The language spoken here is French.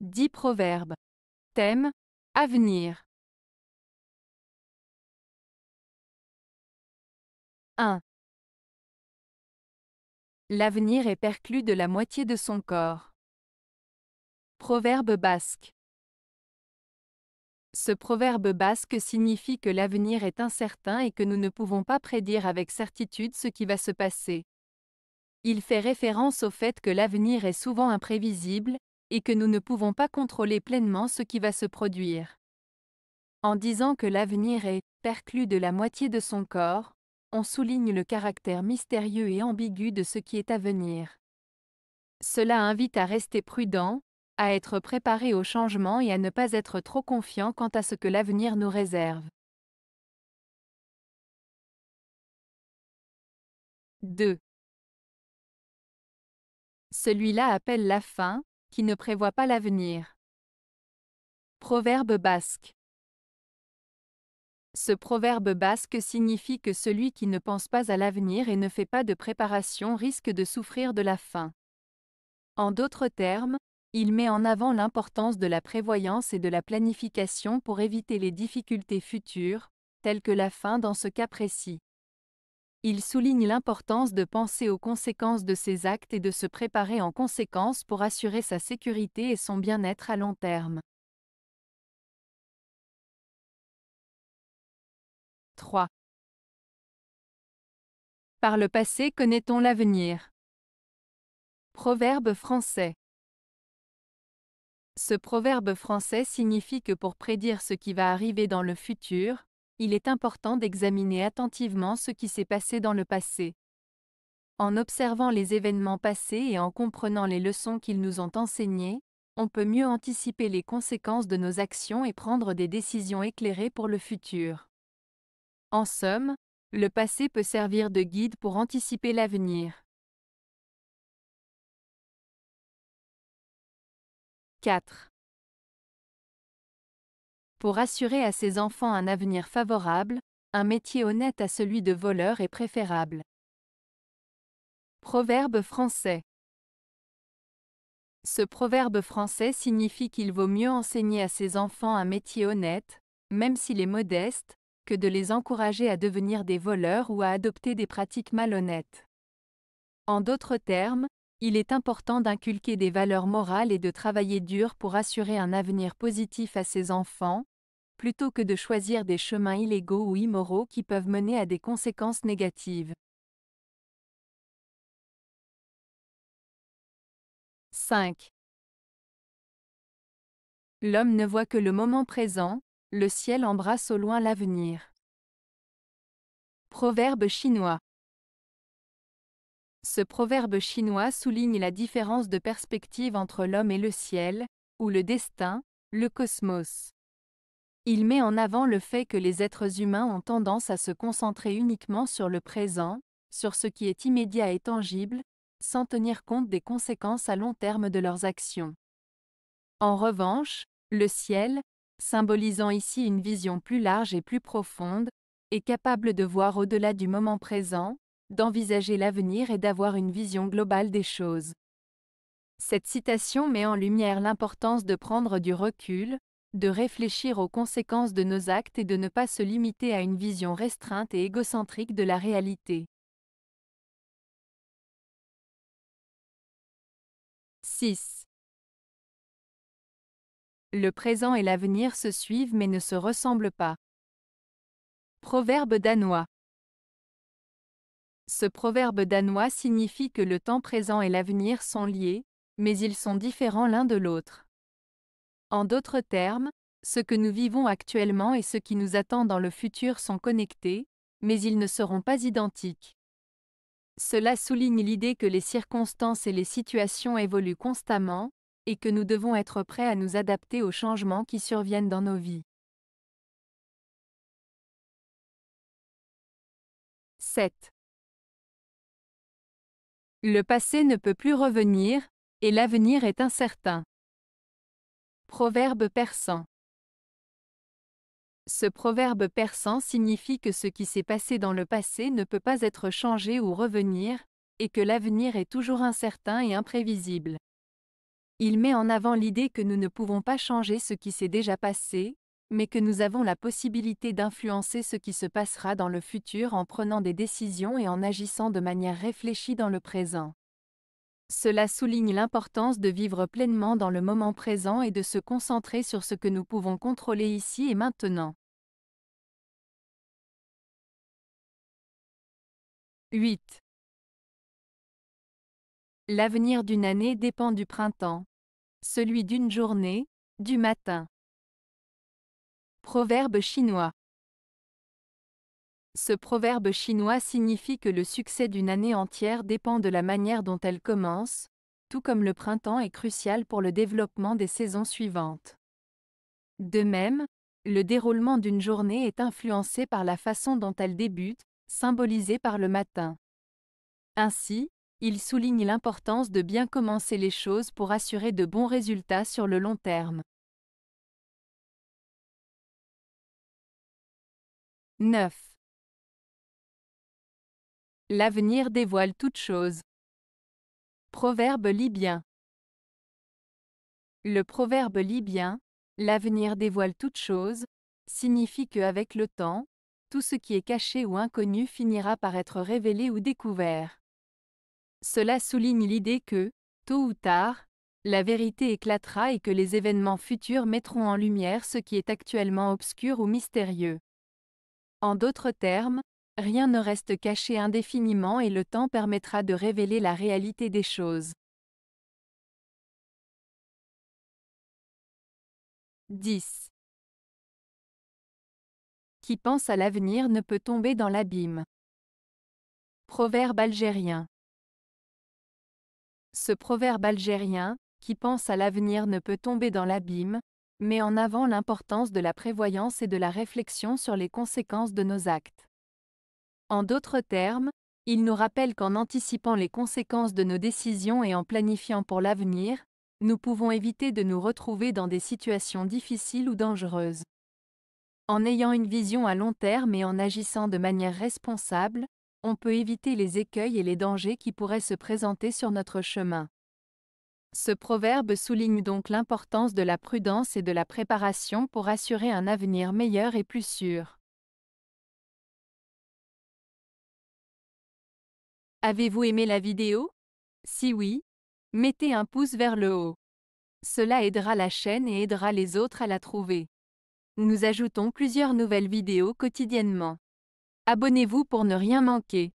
10 proverbes. Thème Avenir. 1. L'avenir est perclus de la moitié de son corps. Proverbe basque. Ce proverbe basque signifie que l'avenir est incertain et que nous ne pouvons pas prédire avec certitude ce qui va se passer. Il fait référence au fait que l'avenir est souvent imprévisible, et que nous ne pouvons pas contrôler pleinement ce qui va se produire. En disant que l'avenir est perclus de la moitié de son corps, on souligne le caractère mystérieux et ambigu de ce qui est à venir. Cela invite à rester prudent, à être préparé au changement et à ne pas être trop confiant quant à ce que l'avenir nous réserve. 2. Celui-là appelle la fin, qui ne prévoit pas l'avenir. Proverbe basque. Ce proverbe basque signifie que celui qui ne pense pas à l'avenir et ne fait pas de préparation risque de souffrir de la faim. En d'autres termes, il met en avant l'importance de la prévoyance et de la planification pour éviter les difficultés futures, telles que la faim dans ce cas précis. Il souligne l'importance de penser aux conséquences de ses actes et de se préparer en conséquence pour assurer sa sécurité et son bien-être à long terme. 3. Par le passé connaît-on l'avenir. Proverbe français. Ce proverbe français signifie que pour prédire ce qui va arriver dans le futur, il est important d'examiner attentivement ce qui s'est passé dans le passé. En observant les événements passés et en comprenant les leçons qu'ils nous ont enseignées, on peut mieux anticiper les conséquences de nos actions et prendre des décisions éclairées pour le futur. En somme, le passé peut servir de guide pour anticiper l'avenir. 4. Pour assurer à ses enfants un avenir favorable, un métier honnête à celui de voleur est préférable. Proverbe français Ce proverbe français signifie qu'il vaut mieux enseigner à ses enfants un métier honnête, même s'il est modeste, que de les encourager à devenir des voleurs ou à adopter des pratiques malhonnêtes. En d'autres termes, il est important d'inculquer des valeurs morales et de travailler dur pour assurer un avenir positif à ses enfants, plutôt que de choisir des chemins illégaux ou immoraux qui peuvent mener à des conséquences négatives. 5. L'homme ne voit que le moment présent, le ciel embrasse au loin l'avenir. Proverbe chinois. Ce proverbe chinois souligne la différence de perspective entre l'homme et le ciel, ou le destin, le cosmos. Il met en avant le fait que les êtres humains ont tendance à se concentrer uniquement sur le présent, sur ce qui est immédiat et tangible, sans tenir compte des conséquences à long terme de leurs actions. En revanche, le ciel, symbolisant ici une vision plus large et plus profonde, est capable de voir au-delà du moment présent, d'envisager l'avenir et d'avoir une vision globale des choses. Cette citation met en lumière l'importance de prendre du recul, de réfléchir aux conséquences de nos actes et de ne pas se limiter à une vision restreinte et égocentrique de la réalité. 6. Le présent et l'avenir se suivent mais ne se ressemblent pas. Proverbe danois. Ce proverbe danois signifie que le temps présent et l'avenir sont liés, mais ils sont différents l'un de l'autre. En d'autres termes, ce que nous vivons actuellement et ce qui nous attend dans le futur sont connectés, mais ils ne seront pas identiques. Cela souligne l'idée que les circonstances et les situations évoluent constamment, et que nous devons être prêts à nous adapter aux changements qui surviennent dans nos vies. 7. Le passé ne peut plus revenir, et l'avenir est incertain. Proverbe persan. Ce proverbe persan signifie que ce qui s'est passé dans le passé ne peut pas être changé ou revenir, et que l'avenir est toujours incertain et imprévisible. Il met en avant l'idée que nous ne pouvons pas changer ce qui s'est déjà passé, mais que nous avons la possibilité d'influencer ce qui se passera dans le futur en prenant des décisions et en agissant de manière réfléchie dans le présent. Cela souligne l'importance de vivre pleinement dans le moment présent et de se concentrer sur ce que nous pouvons contrôler ici et maintenant. 8. L'avenir d'une année dépend du printemps, celui d'une journée, du matin. Proverbe chinois. Ce proverbe chinois signifie que le succès d'une année entière dépend de la manière dont elle commence, tout comme le printemps est crucial pour le développement des saisons suivantes. De même, le déroulement d'une journée est influencé par la façon dont elle débute, symbolisée par le matin. Ainsi, il souligne l'importance de bien commencer les choses pour assurer de bons résultats sur le long terme. 9. L'avenir dévoile toutes chose. Proverbe libyen. Le proverbe libyen, l'avenir dévoile toutes choses, signifie qu'avec le temps, tout ce qui est caché ou inconnu finira par être révélé ou découvert. Cela souligne l'idée que, tôt ou tard, la vérité éclatera et que les événements futurs mettront en lumière ce qui est actuellement obscur ou mystérieux. En d'autres termes, rien ne reste caché indéfiniment et le temps permettra de révéler la réalité des choses. 10. Qui pense à l'avenir ne peut tomber dans l'abîme. Proverbe algérien. Ce proverbe algérien, qui pense à l'avenir ne peut tomber dans l'abîme, met en avant l'importance de la prévoyance et de la réflexion sur les conséquences de nos actes. En d'autres termes, il nous rappelle qu'en anticipant les conséquences de nos décisions et en planifiant pour l'avenir, nous pouvons éviter de nous retrouver dans des situations difficiles ou dangereuses. En ayant une vision à long terme et en agissant de manière responsable, on peut éviter les écueils et les dangers qui pourraient se présenter sur notre chemin. Ce proverbe souligne donc l'importance de la prudence et de la préparation pour assurer un avenir meilleur et plus sûr. Avez-vous aimé la vidéo Si oui, mettez un pouce vers le haut. Cela aidera la chaîne et aidera les autres à la trouver. Nous ajoutons plusieurs nouvelles vidéos quotidiennement. Abonnez-vous pour ne rien manquer.